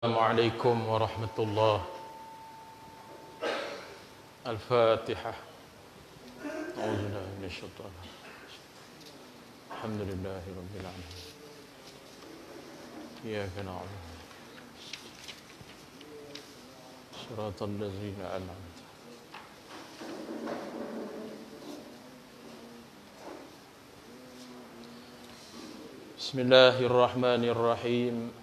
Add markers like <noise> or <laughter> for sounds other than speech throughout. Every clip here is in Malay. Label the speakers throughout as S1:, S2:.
S1: السلام عليكم ورحمة الله الفاتحة أعوذ بالله من الشيطان الحمد لله رب العالمين إياك نعبد صراط الذين أنعمت بسم الله الرحمن الرحيم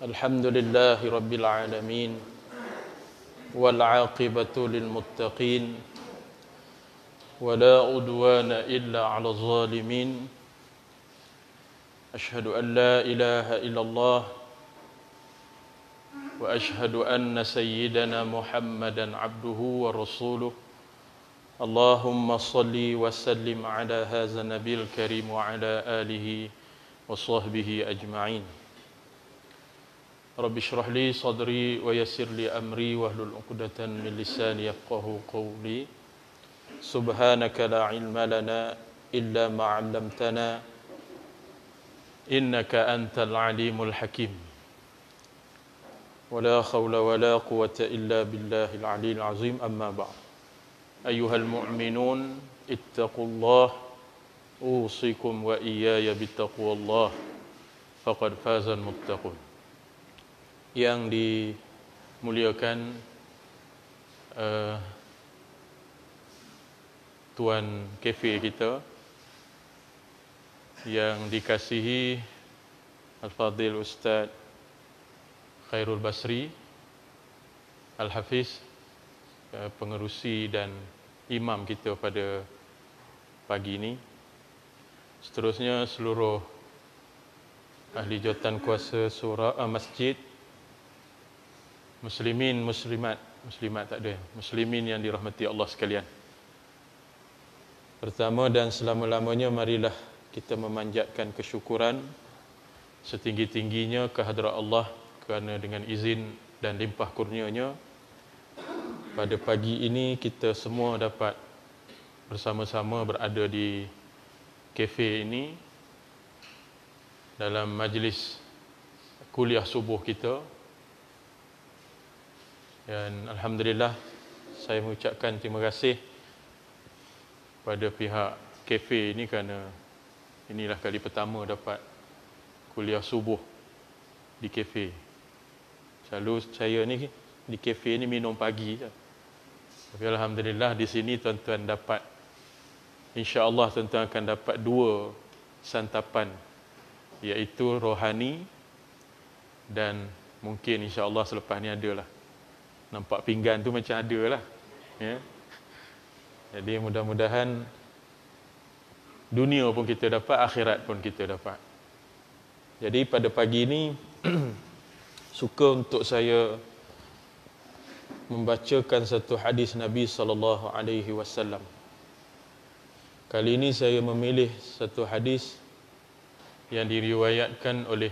S1: الحمد لله رب العالمين والعاقبة للمتقين ولا عدوان إلا على الظالمين أشهد أن لا إله إلا الله وأشهد أن سيدنا محمدا عبده ورسوله اللهم صل وسلم على هذا النبي الكريم وعلى آله وصحبه أجمعين رب اشرح لي صدري ويسر لي أمري واهلل عقدة من لساني يفقه قولي سبحانك لا علم لنا إلا ما علمتنا إنك أنت العليم الحكيم ولا خول ولا قوة إلا بالله العلي العظيم أما بعد أيها المؤمنون اتقوا الله أوصيكم وإياي بتقوى الله فقد فاز المتقون yang dimuliakan uh, Tuan Kefe kita yang dikasihi Al-Fadhil Ustaz Khairul Basri Al-Hafiz eh, pengerusi dan imam kita pada pagi ini seterusnya seluruh ahli jawatan kuasa surah eh, uh, masjid muslimin muslimat muslimat tak ada muslimin yang dirahmati Allah sekalian pertama dan selama-lamanya marilah kita memanjatkan kesyukuran setinggi-tingginya kehadrat Allah kerana dengan izin dan limpah kurnianya pada pagi ini kita semua dapat bersama-sama berada di kafe ini dalam majlis kuliah subuh kita dan Alhamdulillah saya mengucapkan terima kasih pada pihak kafe ini kerana inilah kali pertama dapat kuliah subuh di kafe. Selalu saya ni di kafe ni minum pagi. Tapi Alhamdulillah di sini tuan-tuan dapat insyaAllah tuan-tuan akan dapat dua santapan iaitu rohani dan mungkin insyaAllah selepas ni adalah nampak pinggan tu macam ada lah. Ya? Jadi mudah-mudahan dunia pun kita dapat, akhirat pun kita dapat. Jadi pada pagi ini, <clears throat> suka untuk saya membacakan satu hadis Nabi sallallahu alaihi wasallam. Kali ini saya memilih satu hadis yang diriwayatkan oleh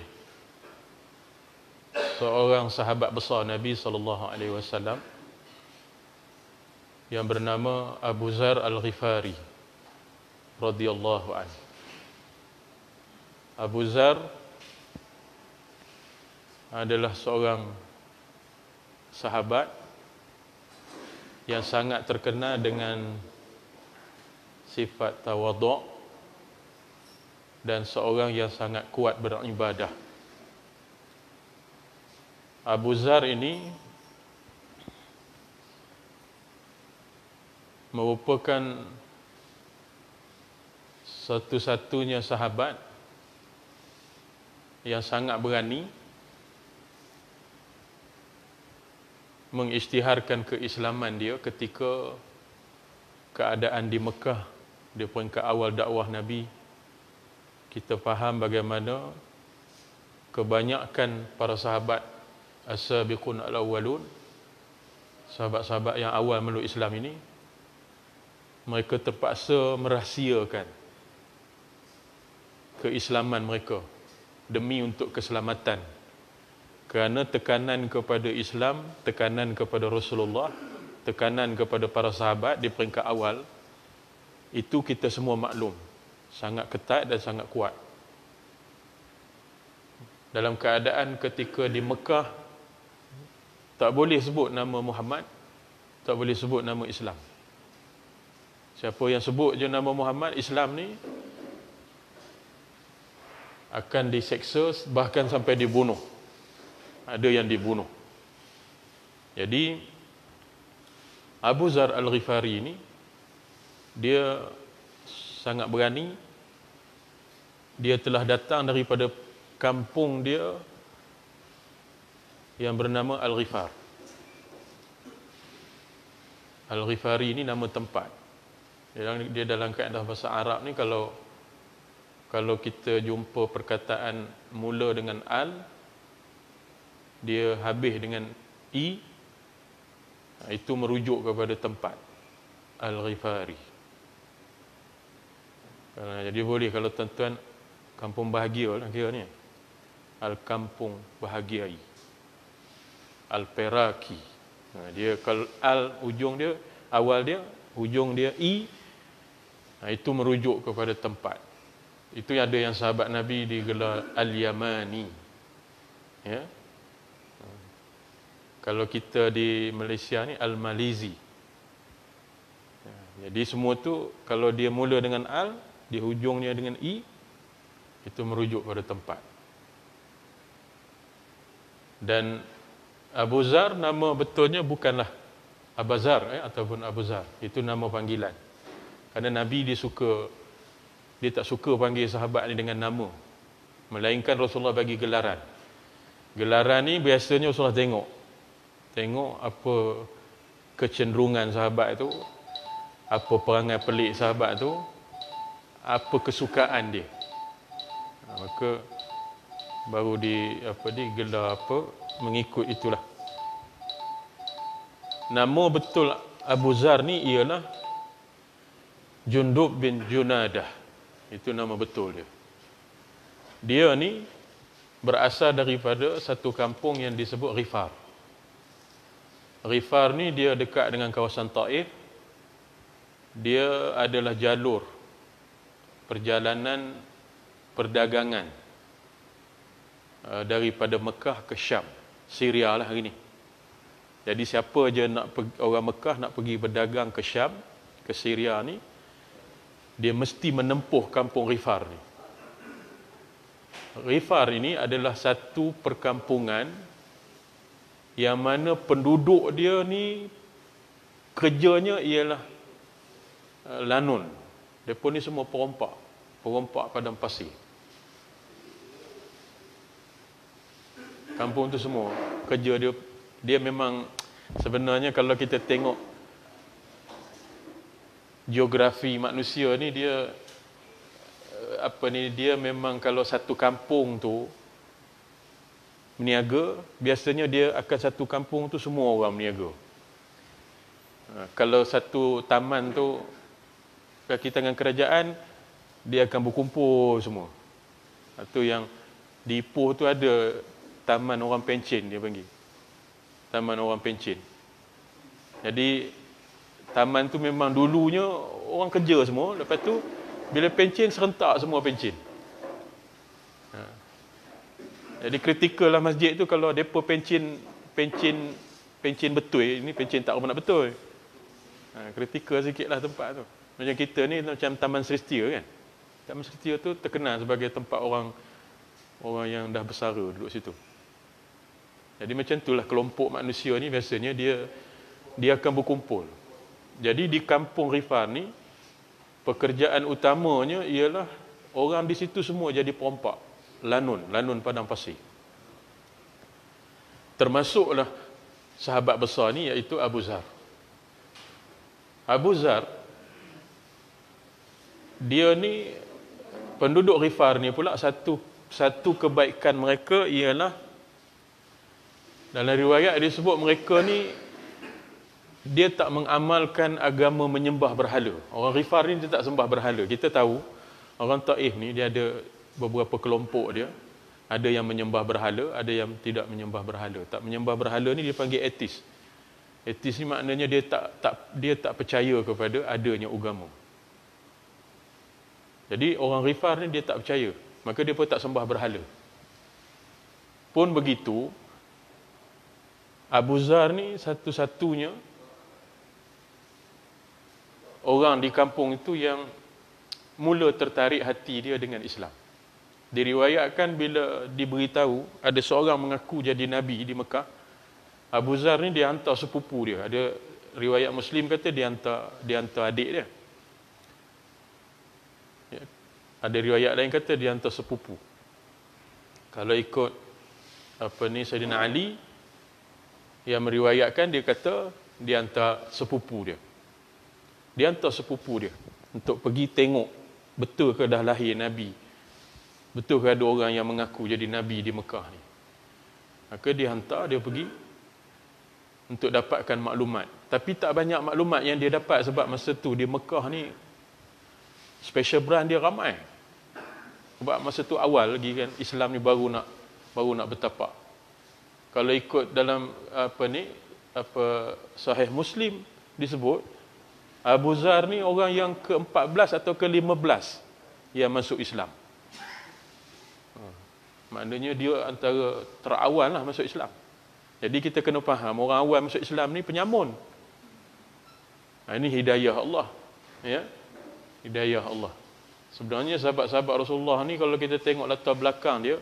S1: seorang sahabat besar Nabi sallallahu alaihi wasallam yang bernama Abu Zar Al-Ghifari radhiyallahu anhu Abu Zar adalah seorang sahabat yang sangat terkenal dengan sifat tawaduk dan seorang yang sangat kuat beribadah. Abu Zar ini merupakan satu-satunya sahabat yang sangat berani mengisytiharkan keislaman dia ketika keadaan di Mekah di peringkat awal dakwah Nabi kita faham bagaimana kebanyakan para sahabat As-sabiqun al-awwalun Sahabat-sahabat yang awal meluk Islam ini Mereka terpaksa merahsiakan Keislaman mereka Demi untuk keselamatan Kerana tekanan kepada Islam Tekanan kepada Rasulullah Tekanan kepada para sahabat di peringkat awal Itu kita semua maklum Sangat ketat dan sangat kuat dalam keadaan ketika di Mekah tak boleh sebut nama Muhammad, tak boleh sebut nama Islam. Siapa yang sebut je nama Muhammad, Islam ni akan diseksa bahkan sampai dibunuh. Ada yang dibunuh. Jadi Abu Zar Al-Ghifari ni dia sangat berani. Dia telah datang daripada kampung dia yang bernama Al-Ghifar. Al-Ghifari ini nama tempat. Dia, dia dalam kaedah bahasa Arab ni kalau kalau kita jumpa perkataan mula dengan al dia habis dengan i itu merujuk kepada tempat Al-Ghifari. jadi boleh kalau tuan-tuan kampung bahagia lah kira ni. Al-Kampung Bahagiai. Al-Peraki. Ha, dia kalau al hujung dia awal dia hujung dia i ha, itu merujuk kepada tempat. Itu yang ada yang sahabat Nabi digelar Al-Yamani. Ya. Ha. Kalau kita di Malaysia ni Al-Malizi. Jadi semua tu kalau dia mula dengan al, di hujungnya dengan i itu merujuk pada tempat. Dan Abu Zar nama betulnya bukanlah Abazar eh, ataupun Abu Zar. Itu nama panggilan. Kerana Nabi dia suka, dia tak suka panggil sahabat ni dengan nama. Melainkan Rasulullah bagi gelaran. Gelaran ni biasanya Rasulullah tengok. Tengok apa kecenderungan sahabat tu, Apa perangai pelik sahabat tu, Apa kesukaan dia. Maka baru di apa di gelar apa mengikut itulah. Nama betul Abu Zar ni ialah Jundub bin Junadah. Itu nama betul dia. Dia ni berasal daripada satu kampung yang disebut Rifar. Rifar ni dia dekat dengan kawasan Taif. Dia adalah jalur perjalanan perdagangan eh, daripada Mekah ke Syam. Syria lah hari ni. Jadi siapa je nak pergi, orang Mekah nak pergi berdagang ke Syam, ke Syria ni, dia mesti menempuh kampung Rifar ni. Rifar ini adalah satu perkampungan yang mana penduduk dia ni kerjanya ialah eh, lanun. Depa ni semua perompak, perompak padang pasir. kampung tu semua kerja dia dia memang sebenarnya kalau kita tengok geografi manusia ni dia eh, apa ni dia memang kalau satu kampung tu meniaga biasanya dia akan satu kampung tu semua orang meniaga eh, kalau satu taman tu kaki tangan kerajaan dia akan berkumpul semua. Itu yang di Ipoh tu ada taman orang pencen dia panggil. Taman orang pencen. Jadi taman tu memang dulunya orang kerja semua, lepas tu bila pencen serentak semua pencen. Ha. Jadi kritikal lah masjid tu kalau depa pencen, pencen, pencen betul, ini pencen tak nak betul. Ha, kritikal sikit lah tempat tu. Macam kita ni macam Taman Seristia kan. Taman Seristia tu terkenal sebagai tempat orang orang yang dah bersara duduk situ. Jadi macam itulah kelompok manusia ni biasanya dia dia akan berkumpul. Jadi di kampung Rifan ni pekerjaan utamanya ialah orang di situ semua jadi perompak lanun, lanun padang pasir. Termasuklah sahabat besar ni iaitu Abu Zar. Abu Zar dia ni penduduk Rifar ni pula satu satu kebaikan mereka ialah dalam riwayat dia sebut mereka ni dia tak mengamalkan agama menyembah berhala. Orang Rifar ni dia tak sembah berhala. Kita tahu orang Taif ni dia ada beberapa kelompok dia. Ada yang menyembah berhala, ada yang tidak menyembah berhala. Tak menyembah berhala ni dia panggil etis. Etis ni maknanya dia tak tak dia tak percaya kepada adanya agama. Jadi orang Rifar ni dia tak percaya. Maka dia pun tak sembah berhala. Pun begitu, Abu Zar ni satu-satunya orang di kampung itu yang mula tertarik hati dia dengan Islam. Diriwayatkan bila diberitahu ada seorang mengaku jadi Nabi di Mekah, Abu Zar ni dihantar sepupu dia. Ada riwayat Muslim kata dihantar, dihantar adik dia. Ya. Ada riwayat lain kata dihantar sepupu. Kalau ikut apa ni Saidina Ali, yang meriwayatkan dia kata dia hantar sepupu dia. Dia hantar sepupu dia untuk pergi tengok betul ke dah lahir nabi. Betul ke ada orang yang mengaku jadi nabi di Mekah ni. Maka dia hantar dia pergi untuk dapatkan maklumat. Tapi tak banyak maklumat yang dia dapat sebab masa tu di Mekah ni special brand dia ramai. Sebab masa tu awal lagi kan Islam ni baru nak baru nak bertapak kalau ikut dalam apa ni apa sahih muslim disebut Abu Zar ni orang yang ke-14 atau ke-15 yang masuk Islam. Ha. Maknanya dia antara terawal lah masuk Islam. Jadi kita kena faham orang awal masuk Islam ni penyamun. Ha, ini hidayah Allah. Ya. Hidayah Allah. Sebenarnya sahabat-sahabat Rasulullah ni kalau kita tengok latar belakang dia,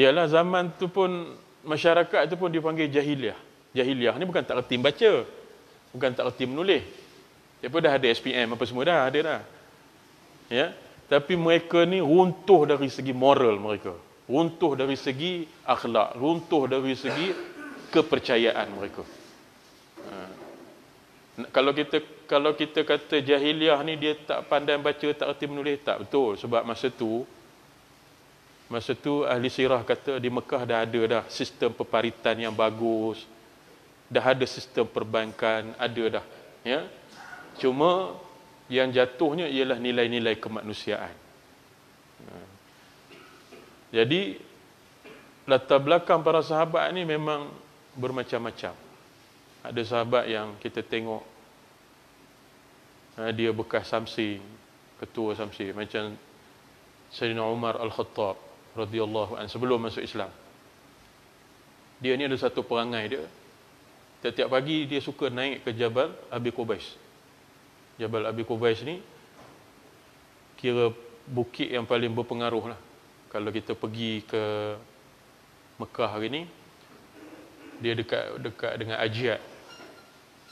S1: ialah zaman tu pun masyarakat tu pun dipanggil jahiliah. Jahiliah ni bukan tak reti baca. Bukan tak reti menulis. Dia pun dah ada SPM apa semua dah ada dah. Ya. Tapi mereka ni runtuh dari segi moral mereka. Runtuh dari segi akhlak, runtuh dari segi kepercayaan mereka. Ha. Kalau kita kalau kita kata jahiliah ni dia tak pandai baca, tak reti menulis, tak betul. Sebab masa tu Masa tu ahli sirah kata di Mekah dah ada dah sistem peparitan yang bagus. Dah ada sistem perbankan, ada dah. Ya. Cuma yang jatuhnya ialah nilai-nilai kemanusiaan. Ha. Jadi latar belakang para sahabat ni memang bermacam-macam. Ada sahabat yang kita tengok ha, dia bekas Samsi, ketua Samsi macam Sayyidina Umar Al-Khattab radhiyallahu an sebelum masuk Islam. Dia ni ada satu perangai dia. Setiap pagi dia suka naik ke Jabal Abi Qubais. Jabal Abi Qubais ni kira bukit yang paling berpengaruh lah. Kalau kita pergi ke Mekah hari ni, dia dekat dekat dengan Ajiat.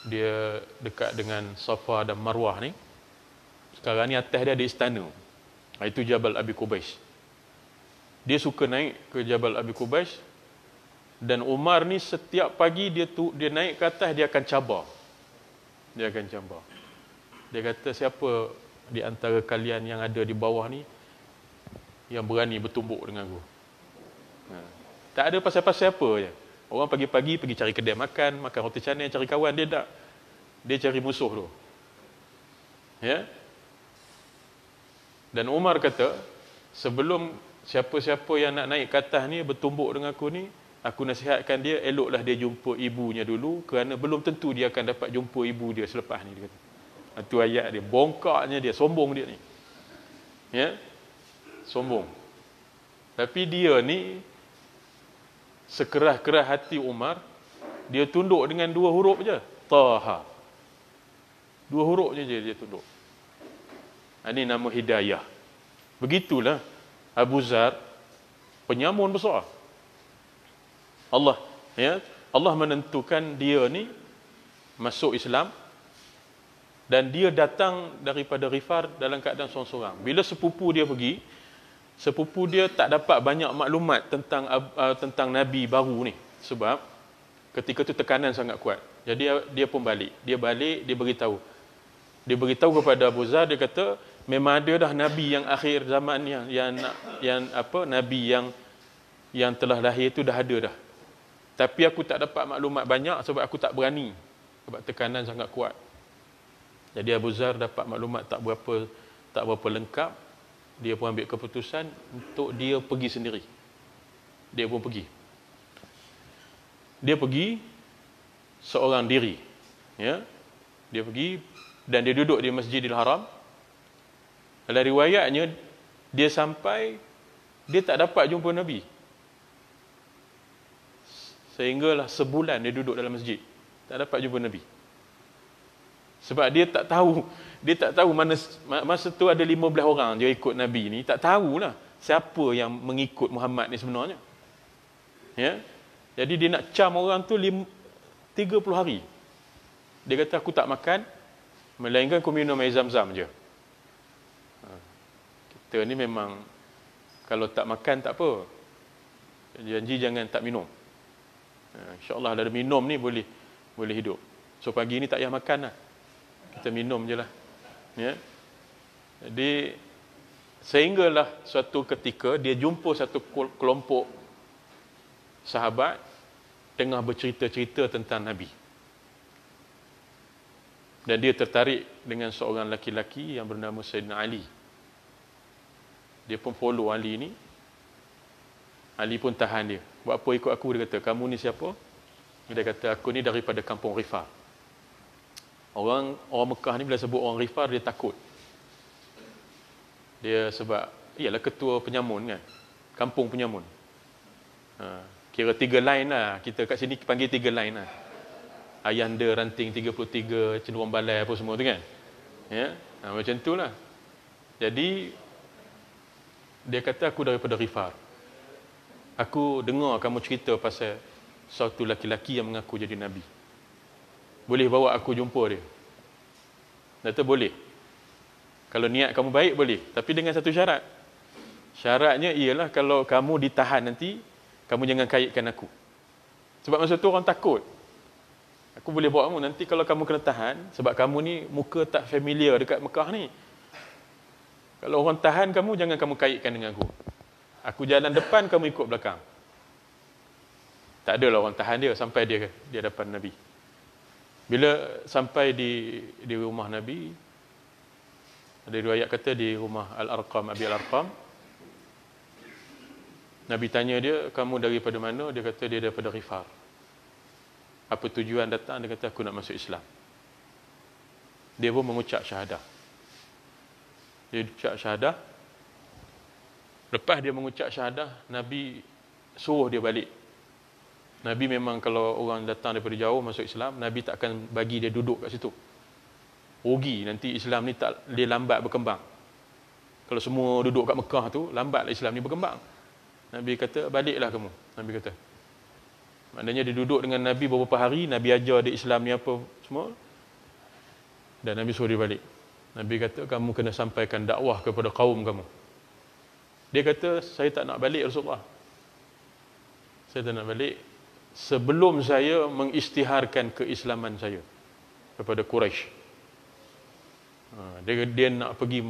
S1: Dia dekat dengan Safa dan Marwah ni. Sekarang ni atas dia ada istana. Itu Jabal Abi Qubais dia suka naik ke Jabal Abi Kubais dan Umar ni setiap pagi dia tu, dia naik ke atas dia akan cabar dia akan cabar dia kata siapa di antara kalian yang ada di bawah ni yang berani bertumbuk dengan aku ha. tak ada pasal-pasal apa je orang pagi-pagi pergi cari kedai makan makan roti canai cari kawan dia tak dia cari musuh tu ya dan Umar kata sebelum siapa-siapa yang nak naik ke atas ni bertumbuk dengan aku ni aku nasihatkan dia eloklah dia jumpa ibunya dulu kerana belum tentu dia akan dapat jumpa ibu dia selepas ni dia itu ayat dia bongkaknya dia sombong dia ni ya sombong tapi dia ni sekerah-kerah hati Umar dia tunduk dengan dua huruf je taha dua huruf je dia tunduk ini ha, nama hidayah begitulah Abu Zar penyamun besar. Allah ya, Allah menentukan dia ni masuk Islam dan dia datang daripada Rifar dalam keadaan seorang-seorang. Bila sepupu dia pergi, sepupu dia tak dapat banyak maklumat tentang uh, tentang nabi baru ni sebab ketika tu tekanan sangat kuat. Jadi dia pun balik. Dia balik, dia beritahu. Dia beritahu kepada Abu Zar, dia kata, memang ada dah nabi yang akhir zaman yang yang yang apa nabi yang yang telah lahir tu dah ada dah. Tapi aku tak dapat maklumat banyak sebab aku tak berani. Sebab tekanan sangat kuat. Jadi Abu Zar dapat maklumat tak berapa tak berapa lengkap. Dia pun ambil keputusan untuk dia pergi sendiri. Dia pun pergi. Dia pergi seorang diri. Ya. Dia pergi dan dia duduk di Masjidil Haram. Dalam riwayatnya, dia sampai, dia tak dapat jumpa Nabi. Sehinggalah sebulan dia duduk dalam masjid. Tak dapat jumpa Nabi. Sebab dia tak tahu, dia tak tahu mana, masa tu ada 15 orang dia ikut Nabi ni, tak tahulah siapa yang mengikut Muhammad ni sebenarnya. Ya? Jadi dia nak cam orang tu 30 hari. Dia kata aku tak makan, melainkan aku minum air zam-zam je kita ni memang kalau tak makan tak apa. Janji jangan tak minum. Ha, InsyaAllah dari minum ni boleh boleh hidup. So pagi ni tak payah makan lah. Kita minum je lah. Ya. Jadi sehinggalah suatu ketika dia jumpa satu kelompok sahabat tengah bercerita-cerita tentang Nabi. Dan dia tertarik dengan seorang lelaki laki yang bernama Sayyidina Ali dia pun follow Ali ni Ali pun tahan dia buat apa ikut aku dia kata kamu ni siapa dia kata aku ni daripada kampung Rifah orang orang Mekah ni bila sebut orang Rifah dia takut dia sebab ialah ketua penyamun kan kampung penyamun ha, kira tiga line lah kita kat sini panggil tiga line lah Ayanda ranting 33 cenderung balai apa semua tu kan ya ha, macam tu lah jadi dia kata aku daripada Rifar. Aku dengar kamu cerita pasal satu laki-laki yang mengaku jadi Nabi. Boleh bawa aku jumpa dia? Dia kata boleh. Kalau niat kamu baik boleh. Tapi dengan satu syarat. Syaratnya ialah kalau kamu ditahan nanti, kamu jangan kaitkan aku. Sebab masa tu orang takut. Aku boleh bawa kamu. Nanti kalau kamu kena tahan, sebab kamu ni muka tak familiar dekat Mekah ni. Kalau orang tahan kamu, jangan kamu kaitkan dengan aku. Aku jalan depan, kamu ikut belakang. Tak adalah orang tahan dia sampai dia di hadapan Nabi. Bila sampai di di rumah Nabi, ada dua ayat kata di rumah Al-Arqam, Abi Al-Arqam. Nabi tanya dia, kamu daripada mana? Dia kata, dia daripada Rifar. Apa tujuan datang? Dia kata, aku nak masuk Islam. Dia pun mengucap syahadah dia ucap syahadah lepas dia mengucap syahadah nabi suruh dia balik nabi memang kalau orang datang daripada jauh masuk Islam nabi tak akan bagi dia duduk kat situ rugi nanti Islam ni tak dia lambat berkembang kalau semua duduk kat Mekah tu lambatlah Islam ni berkembang nabi kata baliklah kamu nabi kata maknanya dia duduk dengan nabi beberapa hari nabi ajar dia Islam ni apa semua dan nabi suruh dia balik Nabi kata kamu kena sampaikan dakwah kepada kaum kamu. Dia kata saya tak nak balik Rasulullah. Saya tak nak balik sebelum saya mengistiharkan keislaman saya kepada Quraisy. Ha, dia dia nak pergi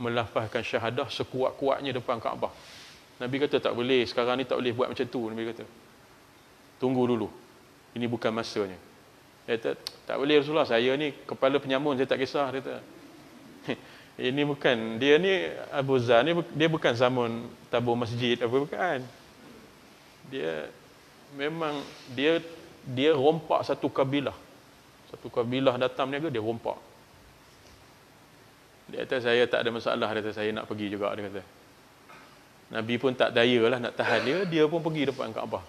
S1: melafazkan syahadah sekuat-kuatnya depan Kaabah. Nabi kata tak boleh, sekarang ni tak boleh buat macam tu Nabi kata. Tunggu dulu. Ini bukan masanya. Dia kata, tak boleh Rasulullah, saya ni kepala penyamun, saya tak kisah. Dia kata, ini bukan dia ni Abu Zar ni dia bukan zaman tabu masjid apa bukan. Dia memang dia dia rompak satu kabilah. Satu kabilah datang niaga dia rompak. Dia kata saya tak ada masalah dia kata saya nak pergi juga dia kata. Nabi pun tak dayalah nak tahan dia, dia pun pergi depan Kaabah.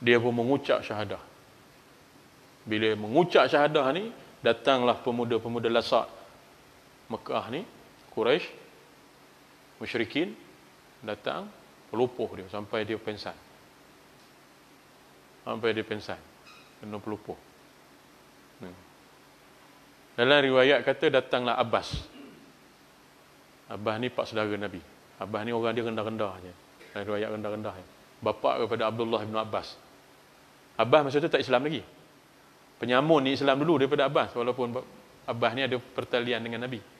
S1: Dia pun mengucap syahadah. Bila mengucap syahadah ni, datanglah pemuda-pemuda lasak Mekah ni Quraisy musyrikin datang pelupuh dia sampai dia pensan. Sampai dia pensan. Kena pelupuh. Hmm. Dalam riwayat kata datanglah Abbas. Abbas ni pak saudara Nabi. Abbas ni orang dia rendah-rendah je. Dalam riwayat rendah-rendah je. Bapa kepada Abdullah bin Abbas. Abbas masa tu tak Islam lagi. Penyamun ni Islam dulu daripada Abbas walaupun Abbas ni ada pertalian dengan Nabi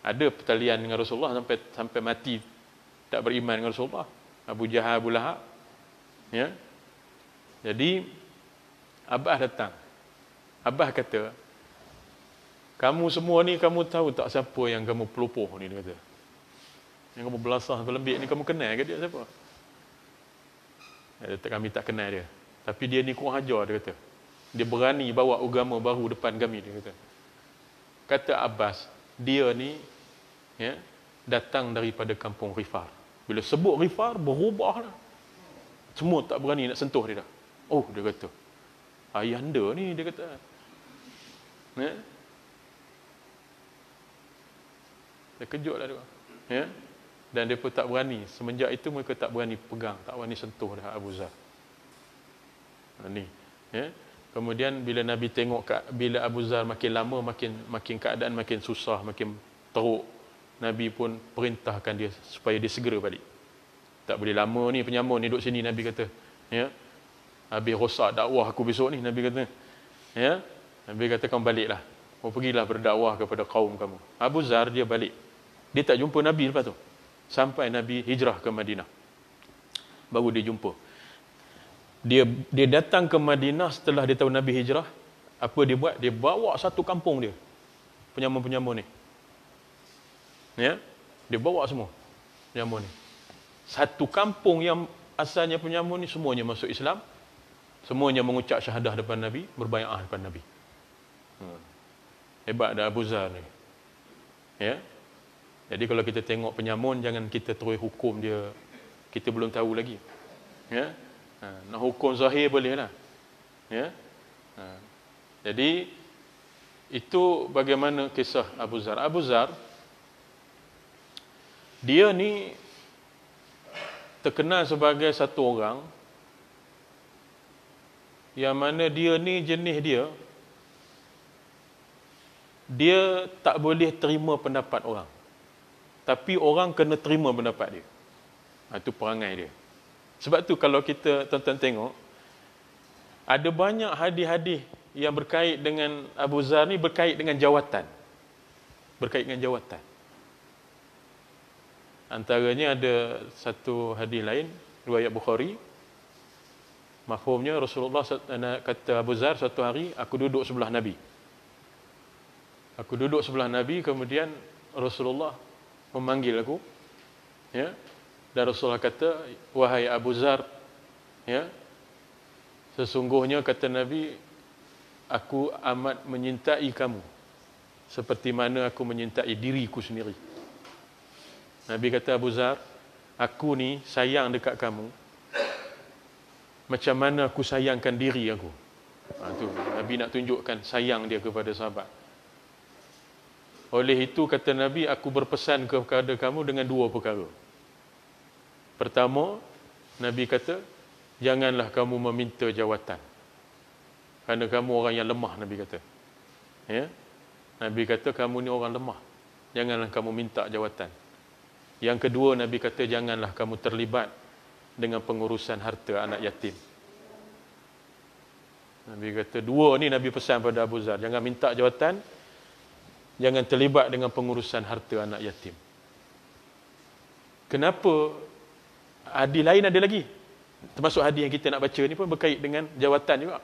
S1: ada pertalian dengan Rasulullah sampai sampai mati tak beriman dengan Rasulullah. Abu Jahal, Abu Lahab. Ya. Jadi Abah datang. Abah kata, kamu semua ni kamu tahu tak siapa yang kamu pelopoh ni dia kata. Yang kamu belasah berlembik ni kamu kenal ke dia siapa? Dia kata, kami tak kenal dia. Tapi dia ni kurang ajar dia kata. Dia berani bawa agama baru depan kami dia kata. Kata Abbas, dia ni ya, datang daripada kampung Rifar. Bila sebut Rifar, berubah lah. Semua tak berani nak sentuh dia dah. Oh, dia kata. Ayah anda ni, dia kata. Ya? Dia kejut lah dia. Ya? Dan dia pun tak berani. Semenjak itu mereka tak berani pegang. Tak berani sentuh dah Abu Zah. Ha, Ini. Ya? Kemudian bila Nabi tengok kat, bila Abu Zar makin lama makin makin keadaan makin susah, makin teruk. Nabi pun perintahkan dia supaya dia segera balik. Tak boleh lama ni penyamun ni duduk sini Nabi kata. Ya. Habis rosak dakwah aku besok ni Nabi kata. Ya. Nabi kata kau baliklah. Kau pergilah berdakwah kepada kaum kamu. Abu Zar dia balik. Dia tak jumpa Nabi lepas tu. Sampai Nabi hijrah ke Madinah. Baru dia jumpa dia dia datang ke Madinah setelah dia tahu Nabi hijrah apa dia buat dia bawa satu kampung dia penyambung-penyambung ni ya dia bawa semua penyambung ni satu kampung yang asalnya penyambung ni semuanya masuk Islam semuanya mengucap syahadah depan Nabi berbaiat depan Nabi hmm. hebat dah Abu Zar ni ya jadi kalau kita tengok penyamun jangan kita terus hukum dia. Kita belum tahu lagi. Ya. Ha, nak hukum zahir bolehlah. Ya. Ha. Jadi itu bagaimana kisah Abu Zar. Abu Zar dia ni terkenal sebagai satu orang yang mana dia ni jenis dia dia tak boleh terima pendapat orang. Tapi orang kena terima pendapat dia. Ha, itu perangai dia. Sebab tu kalau kita tonton tengok ada banyak hadis-hadis yang berkait dengan Abu Zar ni berkait dengan jawatan. Berkait dengan jawatan. Antaranya ada satu hadis lain riwayat Bukhari mafhumnya Rasulullah eh, kata Abu Zar satu hari aku duduk sebelah Nabi. Aku duduk sebelah Nabi kemudian Rasulullah memanggil aku. Ya, dan Rasulullah kata, wahai Abu Zar, ya, sesungguhnya kata Nabi, aku amat menyintai kamu. Seperti mana aku menyintai diriku sendiri. Nabi kata Abu Zar, aku ni sayang dekat kamu. Macam mana aku sayangkan diri aku. Ha, tu, Nabi nak tunjukkan sayang dia kepada sahabat. Oleh itu kata Nabi, aku berpesan kepada kamu dengan dua perkara. Pertama, Nabi kata, janganlah kamu meminta jawatan. Kerana kamu orang yang lemah, Nabi kata. Ya? Nabi kata, kamu ni orang lemah. Janganlah kamu minta jawatan. Yang kedua, Nabi kata, janganlah kamu terlibat dengan pengurusan harta anak yatim. Nabi kata, dua ni Nabi pesan pada Abu Zar. Jangan minta jawatan, jangan terlibat dengan pengurusan harta anak yatim. Kenapa hadis lain ada lagi termasuk hadis yang kita nak baca ni pun berkait dengan jawatan juga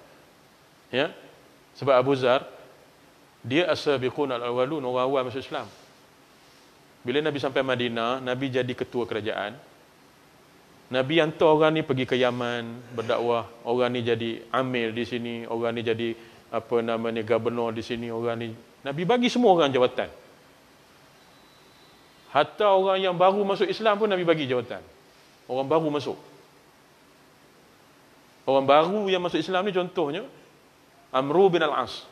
S1: ya sebab Abu Zar dia asabiqun al-awwalun orang awal masuk Islam bila Nabi sampai Madinah Nabi jadi ketua kerajaan Nabi hantar orang ni pergi ke Yaman berdakwah orang ni jadi amil di sini orang ni jadi apa nama ni gubernur di sini orang ni Nabi bagi semua orang jawatan hatta orang yang baru masuk Islam pun Nabi bagi jawatan Orang baru masuk. Orang baru yang masuk Islam ni contohnya Amru bin Al-As.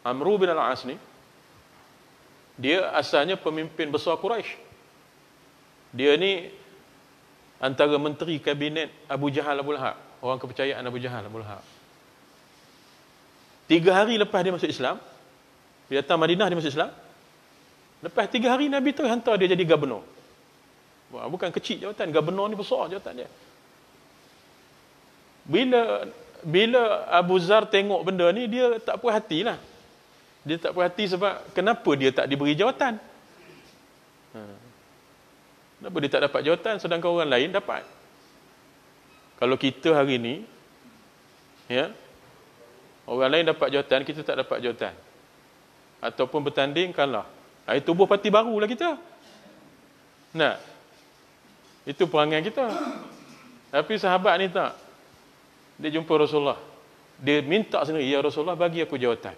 S1: Amru bin Al-As ni dia asalnya pemimpin besar Quraisy. Dia ni antara menteri kabinet Abu Jahal Abu Lahab, orang kepercayaan Abu Jahal Abu Lahab. Tiga hari lepas dia masuk Islam, dia datang Madinah dia masuk Islam. Lepas tiga hari Nabi tu hantar dia jadi gubernur. Bukan kecil jawatan, gubernur ni besar jawatan dia. Bila bila Abu Zar tengok benda ni, dia tak puas hatilah. Dia tak puas hati sebab kenapa dia tak diberi jawatan. Hmm. Kenapa dia tak dapat jawatan sedangkan orang lain dapat. Kalau kita hari ni, ya, orang lain dapat jawatan, kita tak dapat jawatan. Ataupun bertanding kalah. Itu buah parti barulah kita. Nah, itu perangai kita. Tapi sahabat ni tak. Dia jumpa Rasulullah. Dia minta sendiri, Ya Rasulullah, bagi aku jawatan.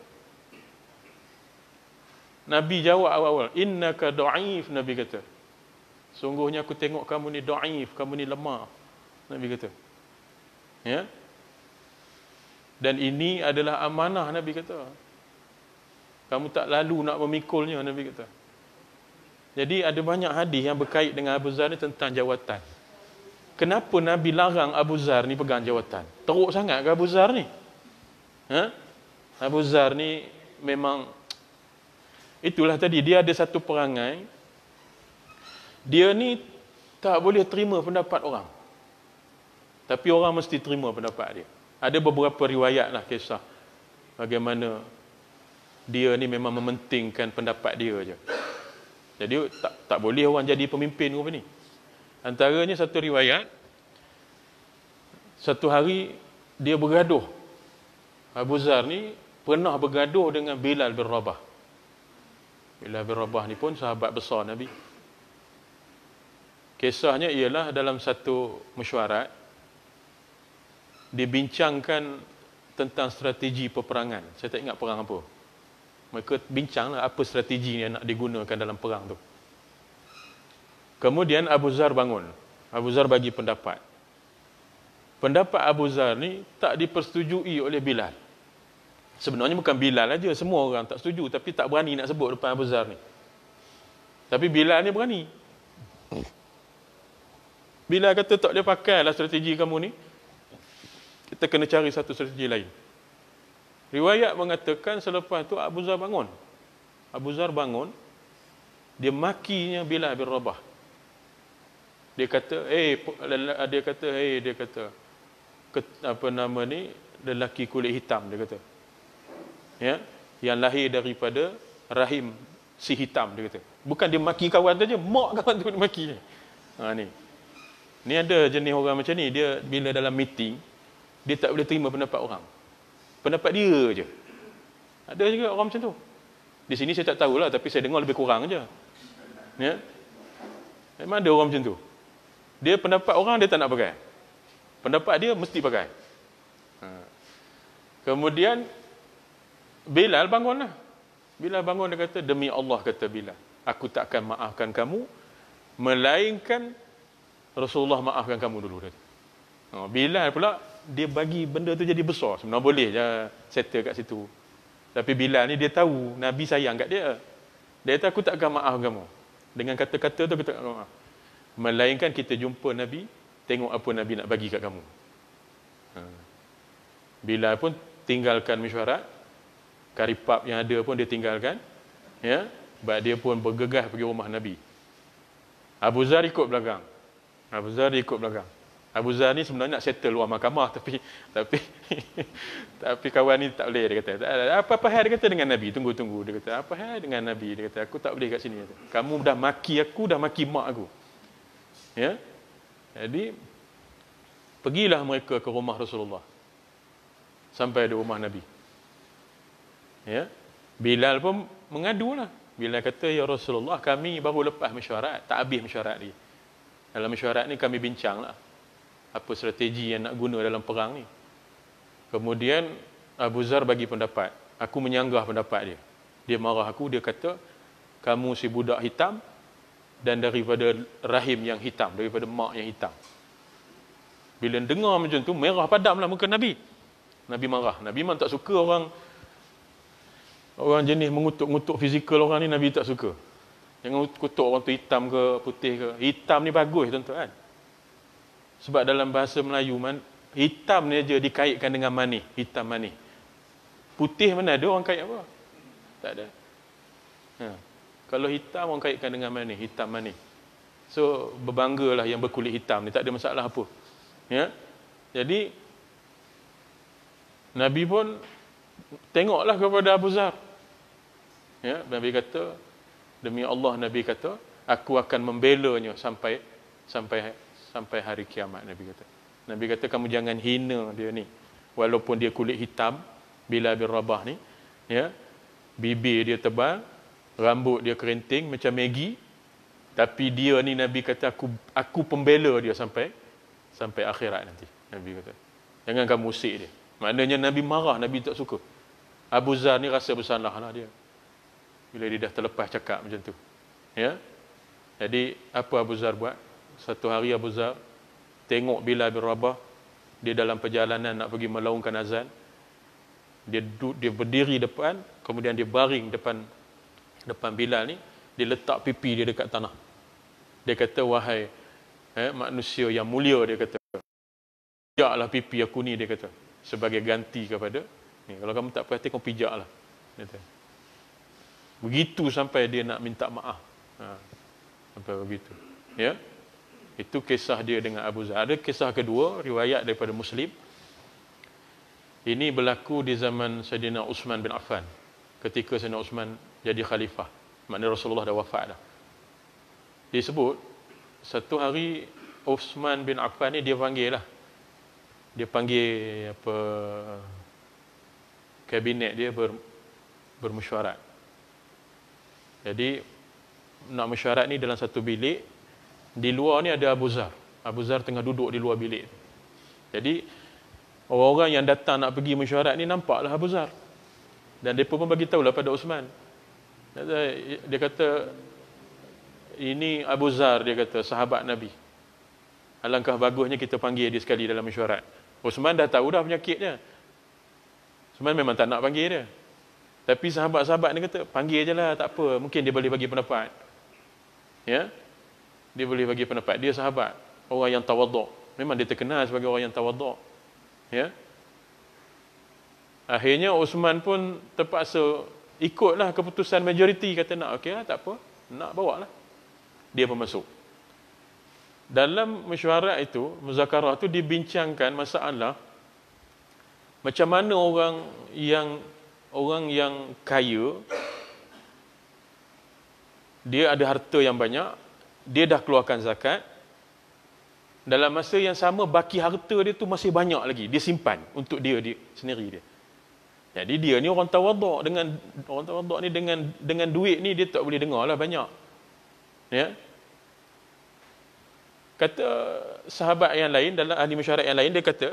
S1: Nabi jawab awal-awal, Innaka da'if, Nabi kata. Sungguhnya aku tengok kamu ni da'if, kamu ni lemah. Nabi kata. Ya? Dan ini adalah amanah, Nabi kata. Kamu tak lalu nak memikulnya, Nabi kata. Jadi ada banyak hadis yang berkait dengan Abu Zar ni tentang jawatan. Kenapa Nabi larang Abu Zar ni pegang jawatan? Teruk sangat ke Abu Zar ni? Ha? Abu Zar ni memang itulah tadi dia ada satu perangai dia ni tak boleh terima pendapat orang. Tapi orang mesti terima pendapat dia. Ada beberapa riwayat lah kisah bagaimana dia ni memang mementingkan pendapat dia je. Jadi tak tak boleh orang jadi pemimpin rupa ni. Antaranya satu riwayat satu hari dia bergaduh. Abu Zar ni pernah bergaduh dengan Bilal bin Rabah. Bilal bin Rabah ni pun sahabat besar Nabi. Kisahnya ialah dalam satu mesyuarat dibincangkan tentang strategi peperangan. Saya tak ingat perang apa. Mereka bincanglah apa strategi yang nak digunakan dalam perang tu. Kemudian Abu Zar bangun. Abu Zar bagi pendapat. Pendapat Abu Zar ni tak dipersetujui oleh Bilal. Sebenarnya bukan Bilal aja, semua orang tak setuju tapi tak berani nak sebut depan Abu Zar ni. Tapi Bilal ni berani. Bilal kata tak boleh pakai lah strategi kamu ni. Kita kena cari satu strategi lain. Riwayat mengatakan selepas itu Abu Zar bangun. Abu Zar bangun. Dia makinya Bilal bin Rabah. Dia kata, eh, dia kata, eh, dia kata, apa nama ni, lelaki kulit hitam, dia kata. Ya, yang lahir daripada rahim si hitam, dia kata. Bukan dia maki kawan tu je, mak kawan tu dia maki. Ha, ni. Ni ada jenis orang macam ni, dia bila dalam meeting, dia tak boleh terima pendapat orang pendapat dia je. Ada juga orang macam tu. Di sini saya tak tahu lah tapi saya dengar lebih kurang je Ya. Memang ada orang macam tu. Dia pendapat orang dia tak nak pakai. Pendapat dia mesti pakai. Ha. Kemudian Bilal bangunlah. Bilal bangun dia kata demi Allah kata Bilal, aku tak akan maafkan kamu melainkan Rasulullah maafkan kamu dulu dia. Oh, Bilal pula dia bagi benda tu jadi besar. Sebenarnya boleh je settle kat situ. Tapi bila ni dia tahu Nabi sayang kat dia. Dia kata aku tak akan maaf kamu. Dengan kata-kata tu aku tak akan maaf. Melainkan kita jumpa Nabi, tengok apa Nabi nak bagi kat kamu. Ha. Bila pun tinggalkan mesyuarat. Karipap yang ada pun dia tinggalkan. Ya, Sebab dia pun bergegah pergi rumah Nabi. Abu Zar ikut belakang. Abu Zar ikut belakang. Abu Zah ni sebenarnya nak settle luar mahkamah <laughs> tapi tapi tapi kawan ni tak boleh dia kata. Apa apa hal dia kata dengan Nabi? Tunggu tunggu dia kata. Apa hal dengan Nabi? Dia kata aku tak boleh kat sini. Kamu dah maki aku, dah maki mak aku. Ya. Jadi pergilah mereka ke rumah Rasulullah. Sampai di rumah Nabi. Ya. Bilal pun mengadulah. Bilal kata ya Rasulullah kami baru lepas mesyuarat, tak habis mesyuarat lagi. Dalam mesyuarat ni kami bincanglah apa strategi yang nak guna dalam perang ni. Kemudian Abu Zar bagi pendapat. Aku menyanggah pendapat dia. Dia marah aku, dia kata, kamu si budak hitam dan daripada rahim yang hitam, daripada mak yang hitam. Bila dengar macam tu, merah padamlah muka Nabi. Nabi marah. Nabi memang tak suka orang orang jenis mengutuk-ngutuk fizikal orang ni, Nabi tak suka. Jangan kutuk orang tu hitam ke putih ke. Hitam ni bagus tuan-tuan. Kan? Sebab dalam bahasa Melayu man, hitam ni je dikaitkan dengan manis, hitam manis. Putih mana ada orang kait apa? Tak ada. Ha. Kalau hitam orang kaitkan dengan manis, hitam manis. So berbanggalah yang berkulit hitam ni tak ada masalah apa. Ya. Jadi Nabi pun tengoklah kepada Abu Zar. Ya, Nabi kata demi Allah Nabi kata aku akan membela nya sampai sampai sampai hari kiamat Nabi kata. Nabi kata kamu jangan hina dia ni. Walaupun dia kulit hitam bila bin Rabah ni, ya. Bibir dia tebal, rambut dia keriting macam Maggi. Tapi dia ni Nabi kata aku aku pembela dia sampai sampai akhirat nanti. Nabi kata. Jangan kamu usik dia. Maknanya Nabi marah, Nabi tak suka. Abu Zar ni rasa bersalah lah dia. Bila dia dah terlepas cakap macam tu. Ya. Jadi apa Abu Zar buat? satu hari Abu Zar tengok bila bin Rabah dia dalam perjalanan nak pergi melaungkan azan dia dia berdiri depan kemudian dia baring depan depan Bilal ni dia letak pipi dia dekat tanah dia kata wahai eh, manusia yang mulia dia kata pijaklah pipi aku ni dia kata sebagai ganti kepada ni kalau kamu tak perhati kau pijaklah dia kata begitu sampai dia nak minta maaf ha, sampai begitu ya yeah? Itu kisah dia dengan Abu Zar. Ada kisah kedua, riwayat daripada Muslim. Ini berlaku di zaman Sayyidina Uthman bin Affan. Ketika Sayyidina Uthman jadi khalifah. Maknanya Rasulullah dah wafat dah. Disebut, satu hari Uthman bin Affan ni dia panggil lah. Dia panggil apa kabinet dia ber, bermesyuarat. Jadi, nak mesyuarat ni dalam satu bilik, di luar ni ada Abu Zar. Abu Zar tengah duduk di luar bilik. Jadi, orang-orang yang datang nak pergi mesyuarat ni nampaklah Abu Zar. Dan mereka pun beritahu lah pada Osman. Dia kata, ini Abu Zar, dia kata, sahabat Nabi. Alangkah bagusnya kita panggil dia sekali dalam mesyuarat. Osman dah tahu dah penyakitnya. Osman memang tak nak panggil dia. Tapi sahabat-sahabat ni kata, panggil je lah, tak apa. Mungkin dia boleh bagi pendapat. Ya? dia boleh bagi pendapat dia sahabat orang yang tawaduk memang dia terkenal sebagai orang yang tawaduk ya akhirnya Uthman pun terpaksa ikutlah keputusan majoriti kata nak okey lah, tak apa nak bawa lah dia pun masuk dalam mesyuarat itu muzakarah itu dibincangkan masalah macam mana orang yang orang yang kaya dia ada harta yang banyak dia dah keluarkan zakat dalam masa yang sama baki harta dia tu masih banyak lagi dia simpan untuk dia, dia sendiri dia jadi dia ni orang tawaduk dengan orang tawaduk ni dengan dengan duit ni dia tak boleh dengar lah banyak ya kata sahabat yang lain dalam ahli masyarakat yang lain dia kata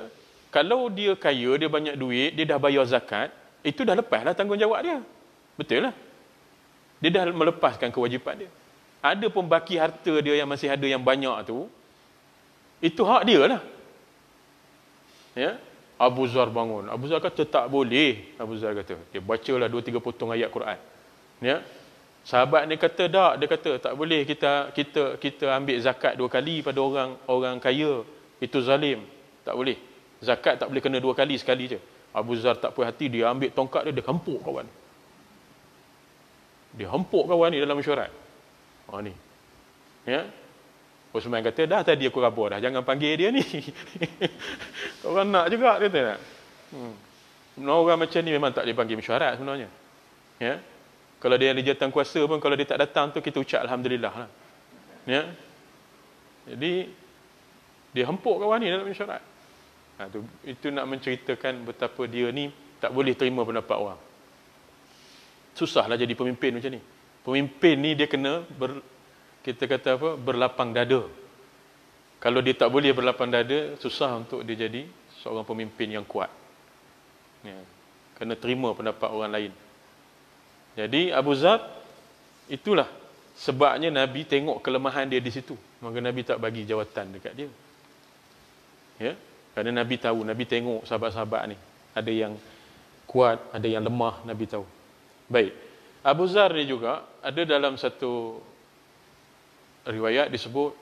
S1: kalau dia kaya dia banyak duit dia dah bayar zakat itu dah lepas lah tanggungjawab dia betul lah dia dah melepaskan kewajipan dia ada pembaki harta dia yang masih ada yang banyak tu itu hak dia lah ya Abu Zar bangun Abu Zar kata tak boleh Abu Zar kata dia bacalah dua tiga potong ayat Quran ya sahabat ni kata dak dia kata tak boleh kita kita kita ambil zakat dua kali pada orang orang kaya itu zalim tak boleh zakat tak boleh kena dua kali sekali je Abu Zar tak puas hati dia ambil tongkat dia dia hempuk kawan dia hempuk kawan ni dalam mesyuarat Oh ni. Ya. Osman kata dah tadi aku rabur dah jangan panggil dia ni. <laughs> orang nak juga kata tak? Hmm. No, orang macam ni memang tak dipanggil mesyuarat sebenarnya. Ya. Kalau dia yang jatuh kuasa pun kalau dia tak datang tu kita ucap alhamdulillah lah. Ya. Jadi dia hempuk kawan ni dalam mesyuarat. Ha, itu, itu nak menceritakan betapa dia ni tak boleh terima pendapat orang. Susahlah jadi pemimpin macam ni pemimpin ni dia kena ber, kita kata apa berlapang dada kalau dia tak boleh berlapang dada susah untuk dia jadi seorang pemimpin yang kuat ya. kena terima pendapat orang lain jadi Abu Zab itulah sebabnya Nabi tengok kelemahan dia di situ maka Nabi tak bagi jawatan dekat dia ya kerana Nabi tahu Nabi tengok sahabat-sahabat ni ada yang kuat ada yang lemah Nabi tahu baik Abu Zar ni juga ada dalam satu riwayat disebut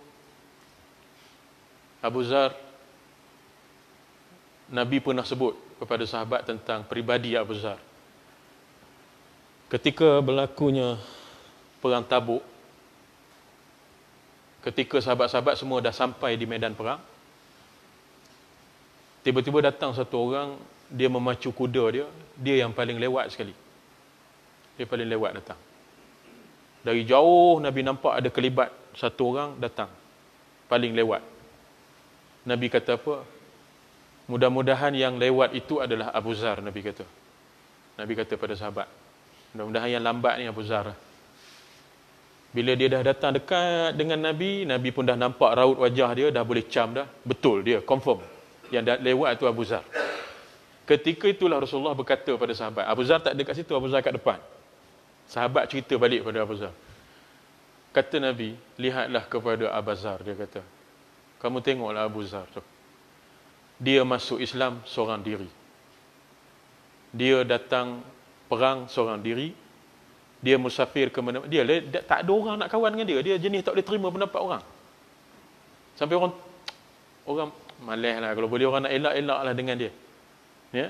S1: Abu Zar Nabi pernah sebut kepada sahabat tentang pribadi Abu Zar ketika berlakunya perang tabuk ketika sahabat-sahabat semua dah sampai di medan perang tiba-tiba datang satu orang dia memacu kuda dia dia yang paling lewat sekali dia paling lewat datang. Dari jauh Nabi nampak ada kelibat satu orang datang. Paling lewat. Nabi kata apa? Mudah-mudahan yang lewat itu adalah Abu Zar, Nabi kata. Nabi kata pada sahabat. Mudah-mudahan yang lambat ni Abu Zar. Bila dia dah datang dekat dengan Nabi, Nabi pun dah nampak raut wajah dia, dah boleh cam dah. Betul dia, confirm. Yang dah lewat itu Abu Zar. Ketika itulah Rasulullah berkata pada sahabat, Abu Zar tak dekat situ, Abu Zar kat depan. Sahabat cerita balik kepada Abu Zar. Kata Nabi, lihatlah kepada Abu Zar. Dia kata, kamu tengoklah Abu Zar tu. Dia masuk Islam seorang diri. Dia datang perang seorang diri. Dia musafir ke mana-mana. Dia, dia, dia tak ada orang nak kawan dengan dia. Dia jenis tak boleh terima pendapat orang. Sampai orang, orang malah lah. Kalau boleh orang nak elak-elak lah dengan dia. Ya?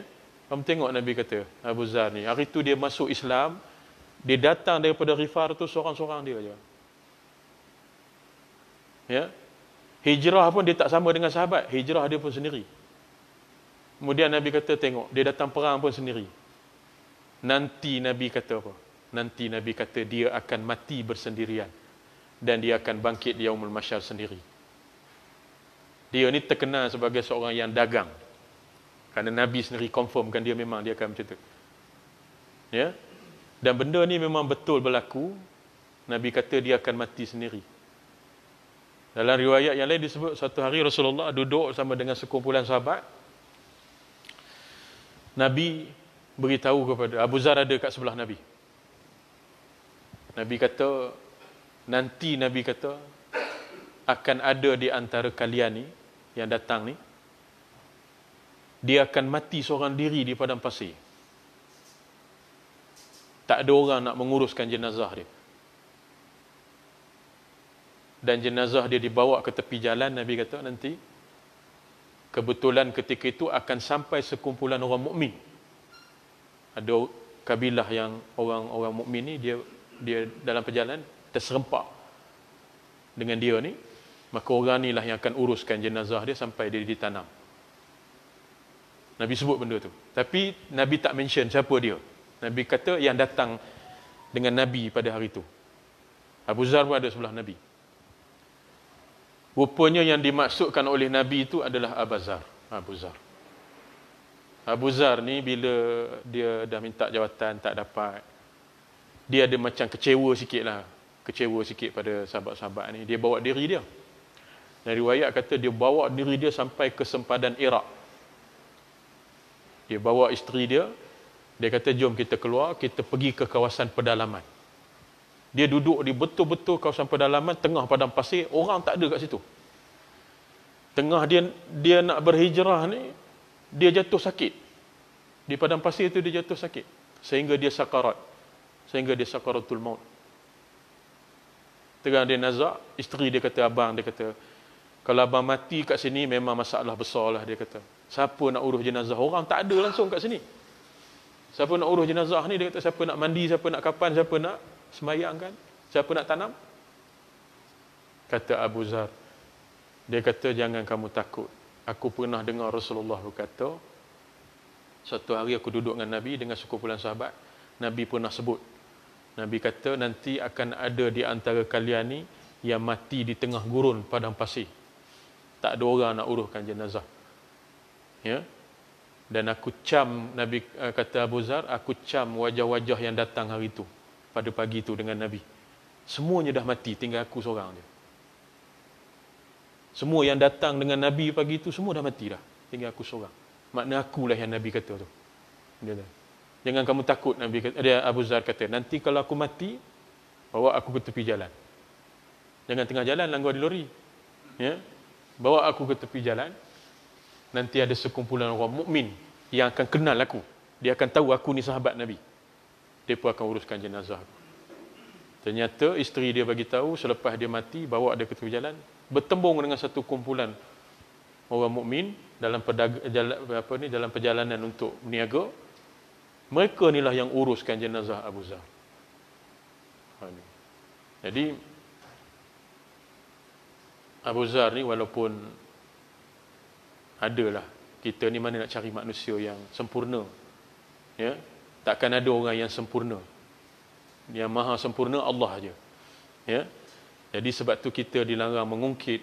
S1: Kamu tengok Nabi kata, Abu Zar ni. Hari tu dia masuk Islam, dia datang daripada Rifar tu seorang-seorang dia je. Ya. Hijrah pun dia tak sama dengan sahabat. Hijrah dia pun sendiri. Kemudian Nabi kata tengok. Dia datang perang pun sendiri. Nanti Nabi kata apa? Nanti Nabi kata dia akan mati bersendirian. Dan dia akan bangkit di Yaumul Masyar sendiri. Dia ni terkenal sebagai seorang yang dagang. Karena Nabi sendiri confirmkan dia memang dia akan macam tu. Ya? Dan benda ni memang betul berlaku. Nabi kata dia akan mati sendiri. Dalam riwayat yang lain disebut satu hari Rasulullah duduk sama dengan sekumpulan sahabat. Nabi beritahu kepada Abu Zar ada kat sebelah Nabi. Nabi kata nanti Nabi kata akan ada di antara kalian ni yang datang ni dia akan mati seorang diri di padang pasir tak ada orang nak menguruskan jenazah dia dan jenazah dia dibawa ke tepi jalan nabi kata nanti kebetulan ketika itu akan sampai sekumpulan orang mukmin ada kabilah yang orang-orang mukmin ni dia dia dalam perjalanan terserempak dengan dia ni maka orang ni lah yang akan uruskan jenazah dia sampai dia ditanam Nabi sebut benda tu tapi Nabi tak mention siapa dia Nabi kata yang datang dengan Nabi pada hari itu. Abu Zar pun ada sebelah Nabi. Rupanya yang dimaksudkan oleh Nabi itu adalah Abu Zar. Abu Zar. Abu Zar ni bila dia dah minta jawatan tak dapat. Dia ada macam kecewa sikit lah. Kecewa sikit pada sahabat-sahabat ni. Dia bawa diri dia. Dan riwayat kata dia bawa diri dia sampai ke sempadan Iraq. Dia bawa isteri dia, dia kata, jom kita keluar, kita pergi ke kawasan pedalaman. Dia duduk di betul-betul kawasan pedalaman, tengah padang pasir, orang tak ada kat situ. Tengah dia dia nak berhijrah ni, dia jatuh sakit. Di padang pasir itu dia jatuh sakit. Sehingga dia sakarat. Sehingga dia sakaratul maut. Tengah dia nazak, isteri dia kata, abang, dia kata, kalau abang mati kat sini memang masalah besar lah dia kata. Siapa nak urus jenazah orang? Tak ada langsung kat sini. Siapa nak urus jenazah ni, dia kata siapa nak mandi, siapa nak kapan, siapa nak semayangkan, Siapa nak tanam? Kata Abu Zar. Dia kata, jangan kamu takut. Aku pernah dengar Rasulullah berkata, satu hari aku duduk dengan Nabi, dengan suku sekumpulan sahabat, Nabi pernah sebut. Nabi kata, nanti akan ada di antara kalian ni, yang mati di tengah gurun padang pasir. Tak ada orang nak uruskan jenazah. Ya? dan aku cam nabi eh, kata Abu Zar aku cam wajah-wajah yang datang hari itu pada pagi itu dengan nabi semuanya dah mati tinggal aku seorang je semua yang datang dengan nabi pagi itu semua dah mati dah tinggal aku seorang makna akulah yang nabi kata tu jangan kamu takut nabi kata dia Abu Zar kata nanti kalau aku mati bawa aku ke tepi jalan jangan tengah jalan langgar di lori ya bawa aku ke tepi jalan nanti ada sekumpulan orang mukmin yang akan kenal aku. Dia akan tahu aku ni sahabat Nabi. Dia pun akan uruskan jenazah aku. Ternyata isteri dia bagi tahu selepas dia mati bawa dia ke tepi jalan bertembung dengan satu kumpulan orang mukmin dalam pedaga, apa ni dalam perjalanan untuk berniaga. Mereka inilah yang uruskan jenazah Abu Zah. Ha, Jadi Abu Zar ni walaupun adalah kita ni mana nak cari manusia yang sempurna ya takkan ada orang yang sempurna yang maha sempurna Allah aja ya jadi sebab tu kita dilarang mengungkit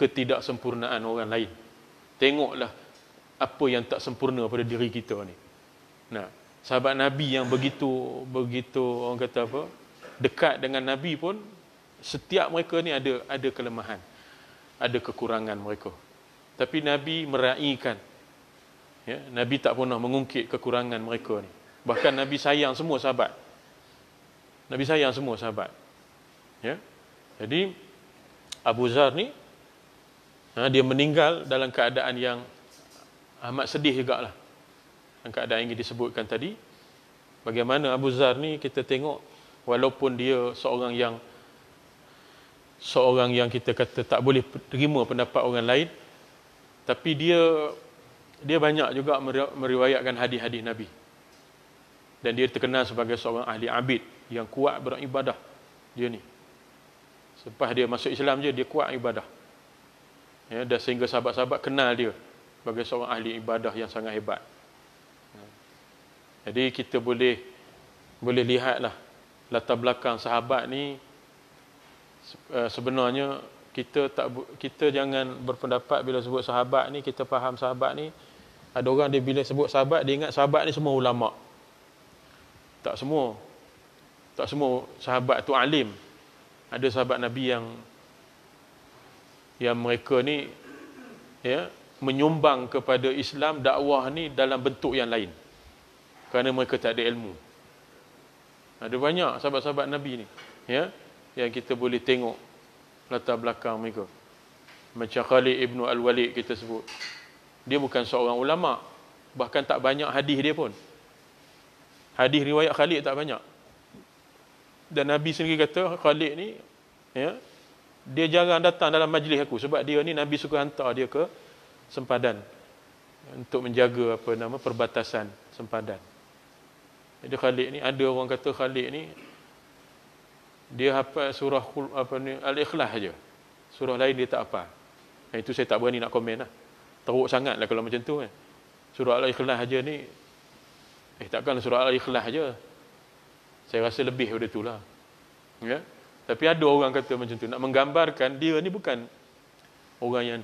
S1: ketidaksempurnaan orang lain tengoklah apa yang tak sempurna pada diri kita ni nah sahabat nabi yang begitu begitu orang kata apa dekat dengan nabi pun setiap mereka ni ada ada kelemahan ada kekurangan mereka tapi nabi meraihkan. ya nabi tak pernah mengungkit kekurangan mereka ni bahkan nabi sayang semua sahabat nabi sayang semua sahabat ya jadi Abu Zar ni ha, dia meninggal dalam keadaan yang amat sedih jugalah dalam keadaan yang disebutkan tadi bagaimana Abu Zar ni kita tengok walaupun dia seorang yang seorang yang kita kata tak boleh terima pendapat orang lain tapi dia dia banyak juga meriwayatkan hadis-hadis Nabi. Dan dia terkenal sebagai seorang ahli abid yang kuat beribadah dia ni. Selepas dia masuk Islam je dia kuat ibadah. Ya, dan sehingga sahabat-sahabat kenal dia sebagai seorang ahli ibadah yang sangat hebat. Ya. Jadi kita boleh boleh lihatlah latar belakang sahabat ni eh, sebenarnya kita tak kita jangan berpendapat bila sebut sahabat ni kita faham sahabat ni ada orang dia bila sebut sahabat dia ingat sahabat ni semua ulama. Tak semua. Tak semua sahabat tu alim. Ada sahabat Nabi yang yang mereka ni ya menyumbang kepada Islam dakwah ni dalam bentuk yang lain. Kerana mereka tak ada ilmu. Ada banyak sahabat-sahabat Nabi ni ya yang kita boleh tengok latar belakang mereka. Macam Khalid Ibn Al-Walid kita sebut. Dia bukan seorang ulama. Bahkan tak banyak hadis dia pun. Hadis riwayat Khalid tak banyak. Dan Nabi sendiri kata Khalid ni ya, dia jarang datang dalam majlis aku sebab dia ni Nabi suka hantar dia ke sempadan untuk menjaga apa nama perbatasan sempadan. Jadi Khalid ni ada orang kata Khalid ni dia hafal surah apa ni al-ikhlas aja surah lain dia tak apa eh, itu saya tak berani nak komen lah teruk sangat lah kalau macam tu eh. surah al-ikhlas aja ni eh takkan surah al-ikhlas aja saya rasa lebih daripada itulah ya tapi ada orang kata macam tu nak menggambarkan dia ni bukan orang yang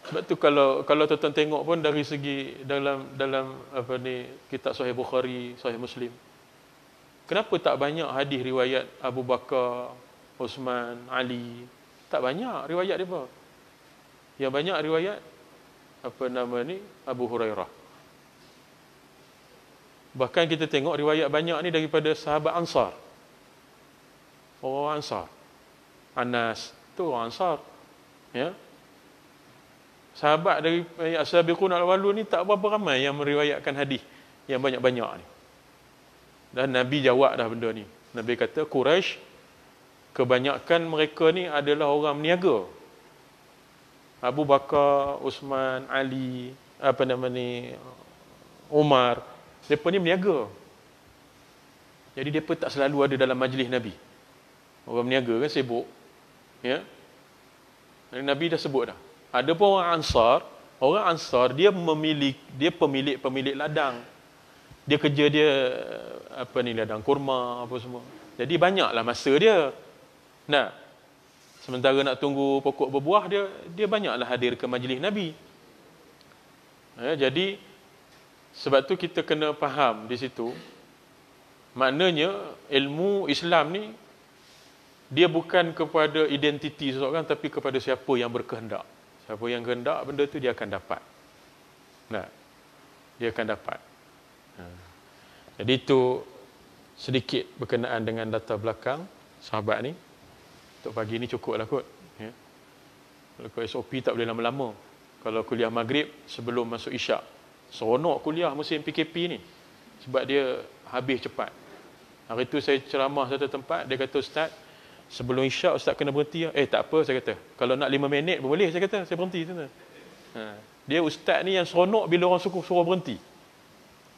S1: sebab tu kalau kalau tuan-tuan tengok pun dari segi dalam dalam apa ni kitab sahih Bukhari, sahih Muslim, Kenapa tak banyak hadis riwayat Abu Bakar, Osman, Ali? Tak banyak riwayat dia. Yang banyak riwayat apa nama ni Abu Hurairah. Bahkan kita tengok riwayat banyak ni daripada sahabat Ansar. Oh, Ansar. Anas tu orang Ansar. Ya. Sahabat dari eh, Asabiqun al-Walun ni tak berapa ramai yang meriwayatkan hadis yang banyak-banyak ni. -banyak dan Nabi jawab dah benda ni. Nabi kata Quraisy kebanyakan mereka ni adalah orang berniaga. Abu Bakar, Uthman, Ali, apa nama ni, Umar, depa ni berniaga. Jadi depa tak selalu ada dalam majlis Nabi. Orang berniaga kan sibuk. Ya. Jadi Nabi dah sebut dah. Ada pun orang Ansar, orang Ansar dia memilik dia pemilik-pemilik ladang. Dia kerja dia apa ni ladang kurma apa semua. Jadi banyaklah masa dia. Nah. Sementara nak tunggu pokok berbuah dia dia banyaklah hadir ke majlis Nabi. Ya, jadi sebab tu kita kena faham di situ maknanya ilmu Islam ni dia bukan kepada identiti seseorang tapi kepada siapa yang berkehendak. Siapa yang kehendak benda tu dia akan dapat. Nah. Dia akan dapat. Jadi itu sedikit berkenaan dengan latar belakang sahabat ni. Untuk pagi ni cukup lah kot. Ya. Kalau SOP tak boleh lama-lama. Kalau kuliah maghrib sebelum masuk isyak. Seronok kuliah musim PKP ni. Sebab dia habis cepat. Hari tu saya ceramah satu tempat. Dia kata Ustaz, sebelum isyak Ustaz kena berhenti. Ya? Eh tak apa saya kata. Kalau nak lima minit boleh saya kata. Saya berhenti. Ha. Dia Ustaz ni yang seronok bila orang suruh, suruh berhenti.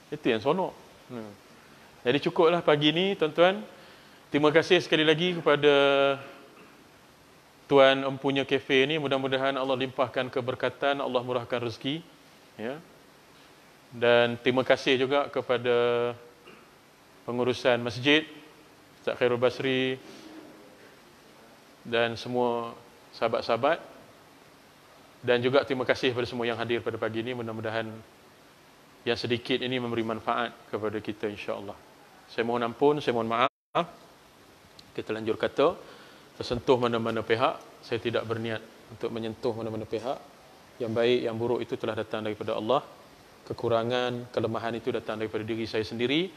S1: Itu yang seronok. Hmm. Jadi cukuplah pagi ni tuan-tuan. Terima kasih sekali lagi kepada tuan empunya kafe ni. Mudah-mudahan Allah limpahkan keberkatan, Allah murahkan rezeki. Ya. Dan terima kasih juga kepada pengurusan masjid Ustaz Khairul Basri dan semua sahabat-sahabat dan juga terima kasih kepada semua yang hadir pada pagi ini mudah-mudahan yang sedikit ini memberi manfaat kepada kita insya-Allah. Saya mohon ampun, saya mohon maaf. Kita lanjut kata tersentuh mana-mana pihak, saya tidak berniat untuk menyentuh mana-mana pihak. Yang baik, yang buruk itu telah datang daripada Allah. Kekurangan, kelemahan itu datang daripada diri saya sendiri.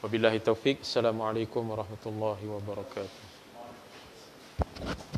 S1: Wabillahi taufik. Assalamualaikum warahmatullahi wabarakatuh.